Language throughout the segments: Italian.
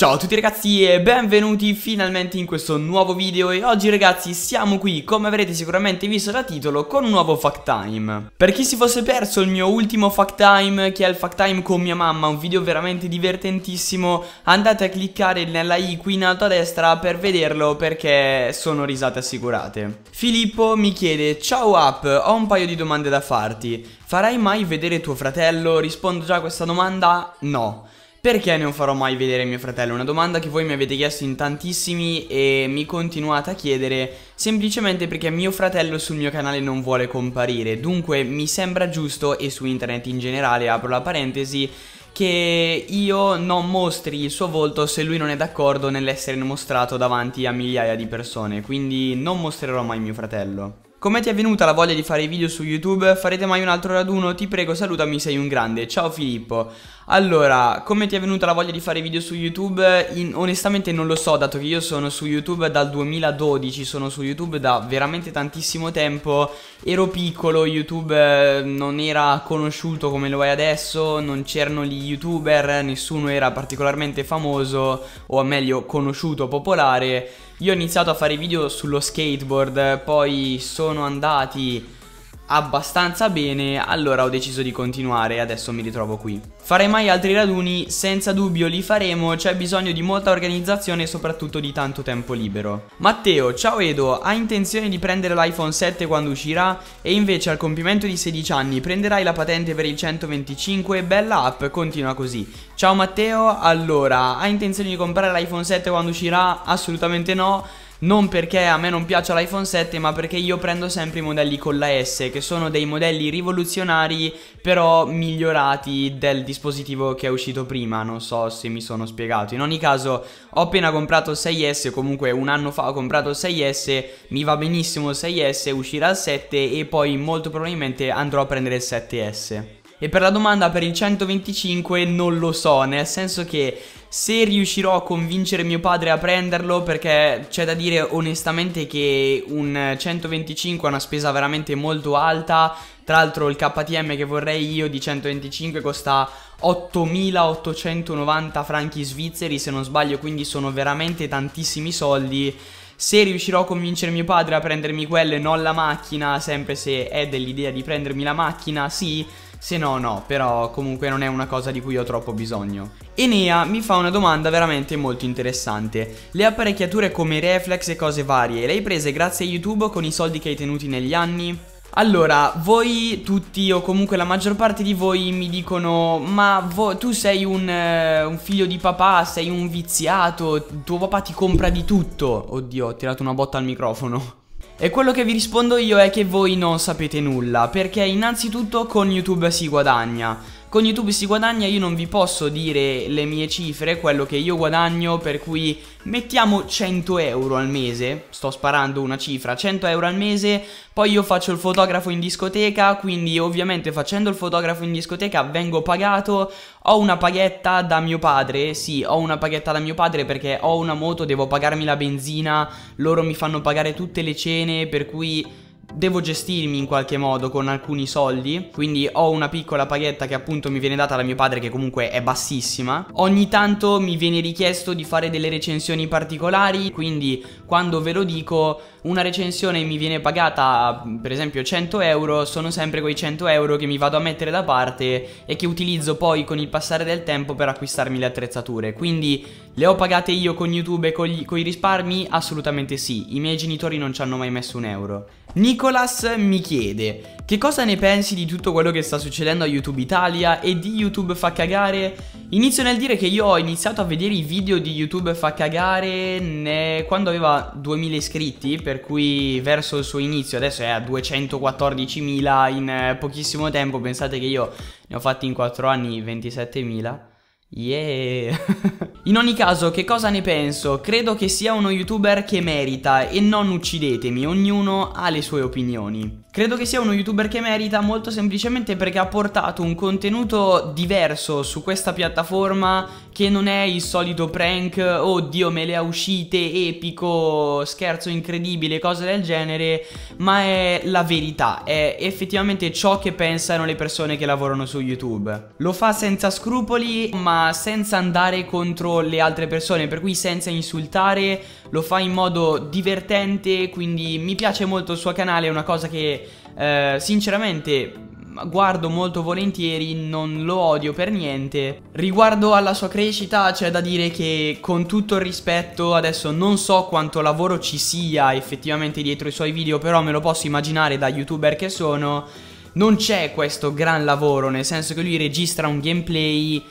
Ciao a tutti ragazzi e benvenuti finalmente in questo nuovo video e oggi ragazzi siamo qui come avrete sicuramente visto da titolo con un nuovo fact time Per chi si fosse perso il mio ultimo fact time che è il fact time con mia mamma un video veramente divertentissimo andate a cliccare nella i qui in alto a destra per vederlo perché sono risate assicurate Filippo mi chiede ciao app ho un paio di domande da farti farai mai vedere tuo fratello? Rispondo già a questa domanda no perché non farò mai vedere mio fratello? Una domanda che voi mi avete chiesto in tantissimi e mi continuate a chiedere semplicemente perché mio fratello sul mio canale non vuole comparire. Dunque mi sembra giusto e su internet in generale, apro la parentesi, che io non mostri il suo volto se lui non è d'accordo nell'essere mostrato davanti a migliaia di persone, quindi non mostrerò mai mio fratello. Come ti è venuta la voglia di fare i video su YouTube? Farete mai un altro raduno? Ti prego salutami, sei un grande. Ciao Filippo. Allora, come ti è venuta la voglia di fare video su YouTube? In, onestamente non lo so, dato che io sono su YouTube dal 2012, sono su YouTube da veramente tantissimo tempo, ero piccolo, YouTube eh, non era conosciuto come lo è adesso, non c'erano gli youtuber, nessuno era particolarmente famoso, o meglio conosciuto, popolare. Io ho iniziato a fare video sullo skateboard, poi sono andati abbastanza bene, allora ho deciso di continuare e adesso mi ritrovo qui. Farei mai altri raduni? Senza dubbio li faremo, c'è bisogno di molta organizzazione e soprattutto di tanto tempo libero. Matteo, ciao Edo, hai intenzione di prendere l'iPhone 7 quando uscirà? E invece al compimento di 16 anni prenderai la patente per il 125? Bella app, continua così. Ciao Matteo, allora, hai intenzione di comprare l'iPhone 7 quando uscirà? Assolutamente no non perché a me non piace l'iPhone 7 ma perché io prendo sempre i modelli con la S che sono dei modelli rivoluzionari però migliorati del dispositivo che è uscito prima non so se mi sono spiegato in ogni caso ho appena comprato il 6S comunque un anno fa ho comprato il 6S mi va benissimo il 6S uscirà il 7 e poi molto probabilmente andrò a prendere il 7S e per la domanda per il 125 non lo so, nel senso che se riuscirò a convincere mio padre a prenderlo perché c'è da dire onestamente che un 125 è una spesa veramente molto alta tra l'altro il KTM che vorrei io di 125 costa 8.890 franchi svizzeri se non sbaglio quindi sono veramente tantissimi soldi se riuscirò a convincere mio padre a prendermi quello e non la macchina sempre se è dell'idea di prendermi la macchina sì se no no, però comunque non è una cosa di cui ho troppo bisogno. Enea mi fa una domanda veramente molto interessante. Le apparecchiature come reflex e cose varie, le hai prese grazie a YouTube con i soldi che hai tenuti negli anni? Allora, voi tutti o comunque la maggior parte di voi mi dicono ma tu sei un, eh, un, figlio di papà, sei un viziato, tuo papà ti compra di tutto. Oddio, ho tirato una botta al microfono. E quello che vi rispondo io è che voi non sapete nulla, perché innanzitutto con YouTube si guadagna. Con YouTube si guadagna, io non vi posso dire le mie cifre, quello che io guadagno, per cui mettiamo 100 euro al mese, sto sparando una cifra, 100 euro al mese, poi io faccio il fotografo in discoteca, quindi ovviamente facendo il fotografo in discoteca vengo pagato, ho una paghetta da mio padre, sì, ho una paghetta da mio padre perché ho una moto, devo pagarmi la benzina, loro mi fanno pagare tutte le cene, per cui devo gestirmi in qualche modo con alcuni soldi, quindi ho una piccola paghetta che appunto mi viene data da mio padre che comunque è bassissima. Ogni tanto mi viene richiesto di fare delle recensioni particolari, quindi quando ve lo dico una recensione mi viene pagata per esempio 100 euro, sono sempre quei 100 euro che mi vado a mettere da parte e che utilizzo poi con il passare del tempo per acquistarmi le attrezzature, quindi le ho pagate io con YouTube e con, i risparmi? Assolutamente sì, i miei genitori non ci hanno mai messo un euro. Nicolas mi chiede che cosa ne pensi di tutto quello che sta succedendo a YouTube Italia e di YouTube fa cagare? Inizio nel dire che io ho iniziato a vedere i video di YouTube fa cagare quando aveva 2000 iscritti, per cui verso il suo inizio adesso è a 214.000 in eh, pochissimo tempo, pensate che io ne ho fatti in 4 anni 27.000. Yeah! In ogni caso, che cosa ne penso? Credo che sia uno youtuber che merita e non uccidetemi, ognuno ha le sue opinioni. Credo che sia uno youtuber che merita molto semplicemente perché ha portato un contenuto diverso su questa piattaforma che non è il solito prank, oddio me le ha uscite, epico, scherzo incredibile, cose del genere, ma è la verità, è effettivamente ciò che pensano le persone che lavorano su YouTube. Lo fa senza scrupoli, ma senza andare contro le altre persone, per cui senza insultare, lo fa in modo divertente, quindi mi piace molto il suo canale, è una cosa che eh, sinceramente guardo molto volentieri, non lo odio per niente. Riguardo alla sua crescita c'è da dire che con tutto il rispetto adesso non so quanto lavoro ci sia effettivamente dietro i suoi video, però me lo posso immaginare da youtuber che sono. Non c'è questo gran lavoro, nel senso che lui registra un gameplay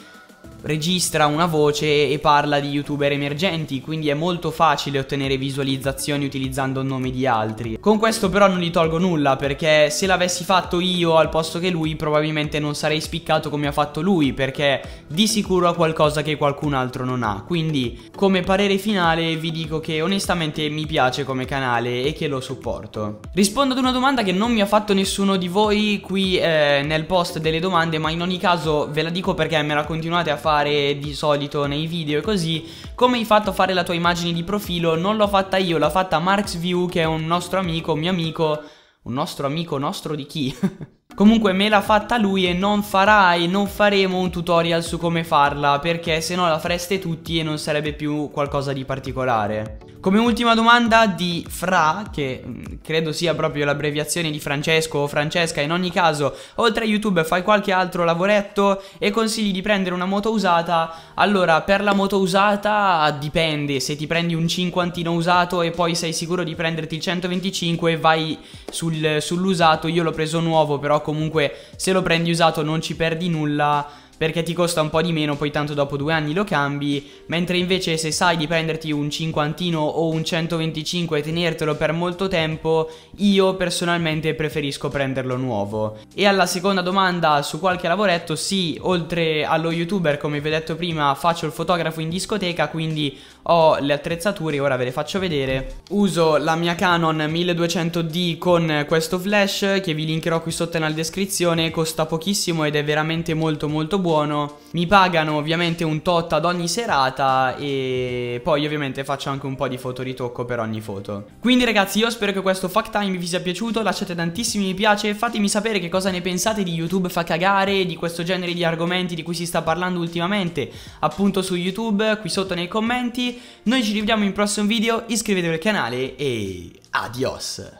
registra una voce e parla di youtuber emergenti, quindi è molto facile ottenere visualizzazioni utilizzando nomi di altri. Con questo però non gli tolgo nulla, perché se l'avessi fatto io al posto che lui probabilmente non sarei spiccato come ha fatto lui, perché di sicuro ha qualcosa che qualcun altro non ha. Quindi come parere finale vi dico che onestamente mi piace come canale e che lo supporto. Rispondo ad una domanda che non mi ha fatto nessuno di voi qui eh, nel post delle domande, ma in ogni caso ve la dico perché me la continuate a fare fare di solito nei video e così, come hai fatto a fare la tua immagine di profilo, non l'ho fatta io, l'ha fatta MarksView che è un nostro amico, un mio amico, un nostro amico nostro di chi? Comunque me l'ha fatta lui e non farai, non faremo un tutorial su come farla perché se no la fareste tutti e non sarebbe più qualcosa di particolare. Come ultima domanda di Fra, che mm, credo sia proprio l'abbreviazione di Francesco o Francesca, in ogni caso, oltre a YouTube fai qualche altro lavoretto e consigli di prendere una moto usata? Allora, per la moto usata dipende, se ti prendi un cinquantino usato e poi sei sicuro di prenderti il 125 vai sul, sull'usato, io l'ho preso nuovo, però comunque se lo prendi usato non ci perdi nulla perché ti costa un po' di meno, poi tanto dopo due anni lo cambi, mentre invece se sai di prenderti un cinquantino o un 125 e tenertelo per molto tempo, io personalmente preferisco prenderlo nuovo. E alla seconda domanda su qualche lavoretto, sì, oltre allo youtuber come vi ho detto prima faccio il fotografo in discoteca, quindi ho le attrezzature, ora ve le faccio vedere. Uso la mia Canon 1200D con questo flash che vi linkerò qui sotto nella descrizione, costa pochissimo ed è veramente molto molto buono buono, mi pagano ovviamente un tot ad ogni serata e poi ovviamente faccio anche un po' di fotoritocco per ogni foto. Quindi ragazzi io spero che questo fact time vi sia piaciuto, lasciate tantissimi mi piace, fatemi sapere che cosa ne pensate di YouTube fa cagare, di questo genere di argomenti di cui si sta parlando ultimamente appunto su YouTube, qui sotto nei commenti. Noi ci rivediamo in prossimo video, iscrivetevi al canale e adios!